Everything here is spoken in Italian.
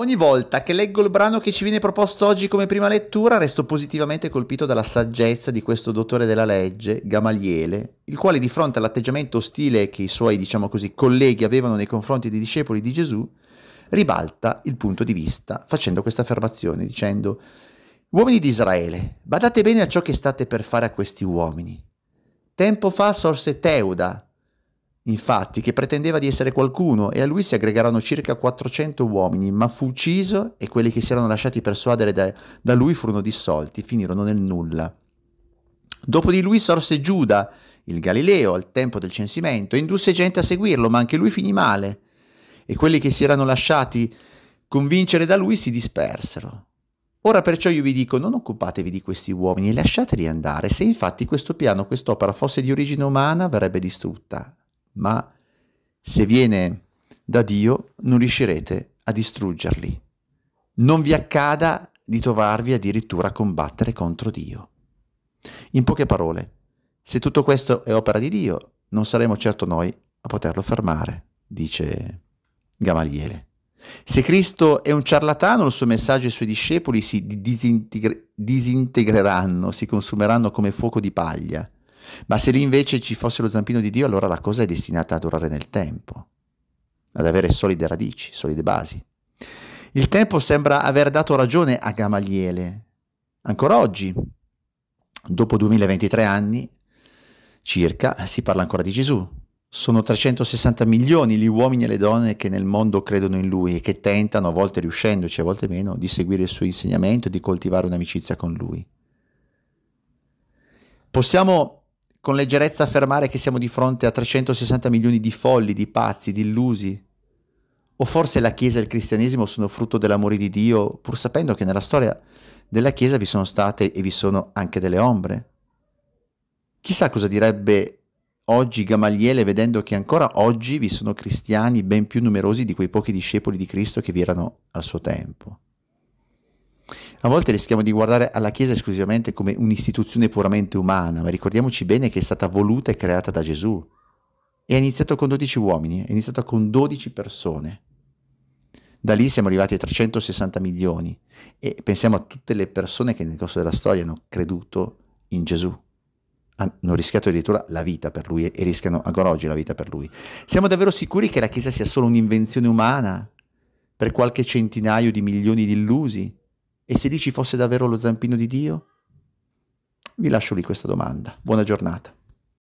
Ogni volta che leggo il brano che ci viene proposto oggi come prima lettura, resto positivamente colpito dalla saggezza di questo dottore della legge, Gamaliele, il quale di fronte all'atteggiamento ostile che i suoi, diciamo così, colleghi avevano nei confronti dei discepoli di Gesù, ribalta il punto di vista facendo questa affermazione, dicendo Uomini di Israele, badate bene a ciò che state per fare a questi uomini. Tempo fa sorse Teuda, infatti, che pretendeva di essere qualcuno e a lui si aggregarono circa 400 uomini, ma fu ucciso e quelli che si erano lasciati persuadere da, da lui furono dissolti, finirono nel nulla. Dopo di lui sorse Giuda, il Galileo, al tempo del censimento, e indusse gente a seguirlo, ma anche lui finì male, e quelli che si erano lasciati convincere da lui si dispersero. Ora perciò io vi dico, non occupatevi di questi uomini e lasciateli andare, se infatti questo piano, quest'opera fosse di origine umana, verrebbe distrutta, ma se viene da Dio non riuscirete a distruggerli. Non vi accada di trovarvi addirittura a combattere contro Dio. In poche parole, se tutto questo è opera di Dio, non saremo certo noi a poterlo fermare, dice Gamaliele. Se Cristo è un ciarlatano, il suo messaggio e i suoi discepoli si disintegre disintegreranno, si consumeranno come fuoco di paglia. Ma se lì invece ci fosse lo zampino di Dio, allora la cosa è destinata a durare nel tempo, ad avere solide radici, solide basi. Il tempo sembra aver dato ragione a Gamaliele. Ancora oggi, dopo 2023 anni circa, si parla ancora di Gesù. Sono 360 milioni gli uomini e le donne che nel mondo credono in lui e che tentano, a volte riuscendoci, a volte meno, di seguire il suo insegnamento e di coltivare un'amicizia con lui. Possiamo con leggerezza affermare che siamo di fronte a 360 milioni di folli, di pazzi, di illusi? O forse la Chiesa e il cristianesimo sono frutto dell'amore di Dio, pur sapendo che nella storia della Chiesa vi sono state e vi sono anche delle ombre? Chissà cosa direbbe oggi Gamaliele vedendo che ancora oggi vi sono cristiani ben più numerosi di quei pochi discepoli di Cristo che vi erano al suo tempo. A volte rischiamo di guardare alla Chiesa esclusivamente come un'istituzione puramente umana, ma ricordiamoci bene che è stata voluta e creata da Gesù. E ha iniziato con 12 uomini, è iniziato con 12 persone. Da lì siamo arrivati a 360 milioni e pensiamo a tutte le persone che nel corso della storia hanno creduto in Gesù hanno rischiato addirittura la vita per lui e rischiano ancora oggi la vita per lui. Siamo davvero sicuri che la Chiesa sia solo un'invenzione umana per qualche centinaio di milioni di illusi? E se lì ci fosse davvero lo zampino di Dio? Vi lascio lì questa domanda. Buona giornata.